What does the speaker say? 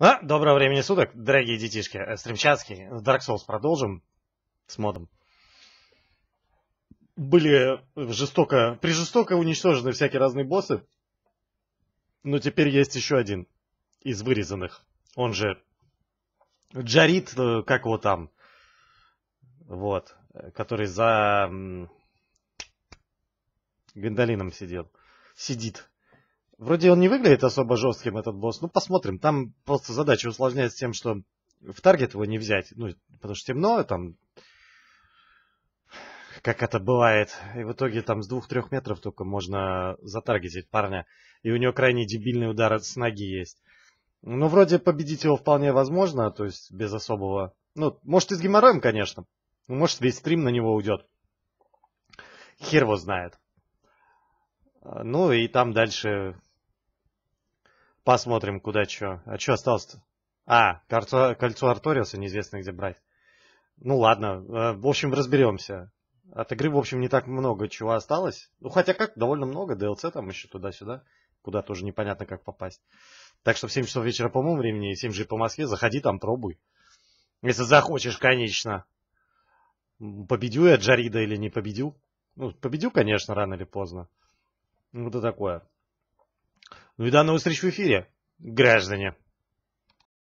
А, доброго времени суток, дорогие детишки. Э, Стримчатский. Dark Souls продолжим с модом. Были жестоко, прижестоко уничтожены всякие разные боссы. Но теперь есть еще один из вырезанных. Он же Джарит, э, как его там. Вот. Который за Гвиндолином сидел. Сидит. Вроде он не выглядит особо жестким, этот босс. Ну, посмотрим. Там просто задача усложняется тем, что в таргет его не взять. Ну, потому что темно, там... Как это бывает. И в итоге там с двух-трех метров только можно затаргетить парня. И у него крайне дебильный удар с ноги есть. Ну, вроде победить его вполне возможно, то есть без особого... Ну, может и с геморроем, конечно. Ну, может весь стрим на него уйдет. Хер его знает. А, ну и там дальше Посмотрим, куда что. А что осталось-то? А, кольцо, кольцо Арториуса неизвестно где брать. Ну ладно, э, в общем, разберемся. От игры, в общем, не так много чего осталось. Ну, хотя как, довольно много. DLC там еще туда-сюда. Куда тоже непонятно, как попасть. Так что в 7 часов вечера по моему времени и 7 же по Москве заходи там, пробуй. Если захочешь, конечно. Победю я Джарида или не победю? Ну, победю, конечно, рано или поздно. Ну, это такое. Ну и до новых встреч в эфире, граждане.